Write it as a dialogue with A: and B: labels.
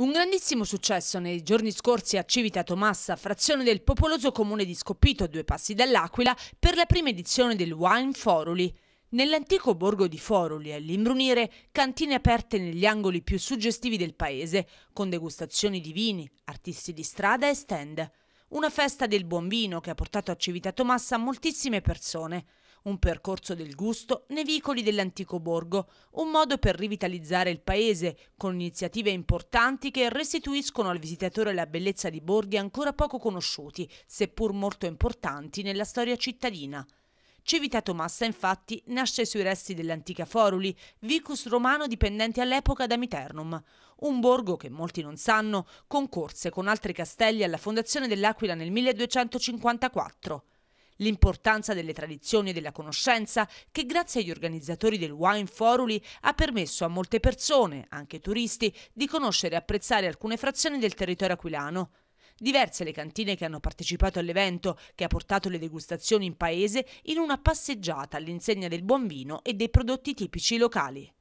A: Un grandissimo successo nei giorni scorsi a Civita Tomassa, frazione del popoloso comune di Scoppito, a due passi dall'Aquila, per la prima edizione del Wine Foruli. Nell'antico borgo di Foruli, all'imbrunire, cantine aperte negli angoli più suggestivi del paese, con degustazioni di vini, artisti di strada e stand. Una festa del buon vino che ha portato a Civita Tomassa moltissime persone un percorso del gusto nei vicoli dell'antico borgo, un modo per rivitalizzare il paese con iniziative importanti che restituiscono al visitatore la bellezza di borghi ancora poco conosciuti, seppur molto importanti nella storia cittadina. Civita Tomassa infatti nasce sui resti dell'antica Foruli, vicus romano dipendente all'epoca da Miternum, un borgo che molti non sanno concorse con altri castelli alla fondazione dell'Aquila nel 1254. L'importanza delle tradizioni e della conoscenza che grazie agli organizzatori del Wine Foruli ha permesso a molte persone, anche turisti, di conoscere e apprezzare alcune frazioni del territorio aquilano. Diverse le cantine che hanno partecipato all'evento, che ha portato le degustazioni in paese in una passeggiata all'insegna del buon vino e dei prodotti tipici locali.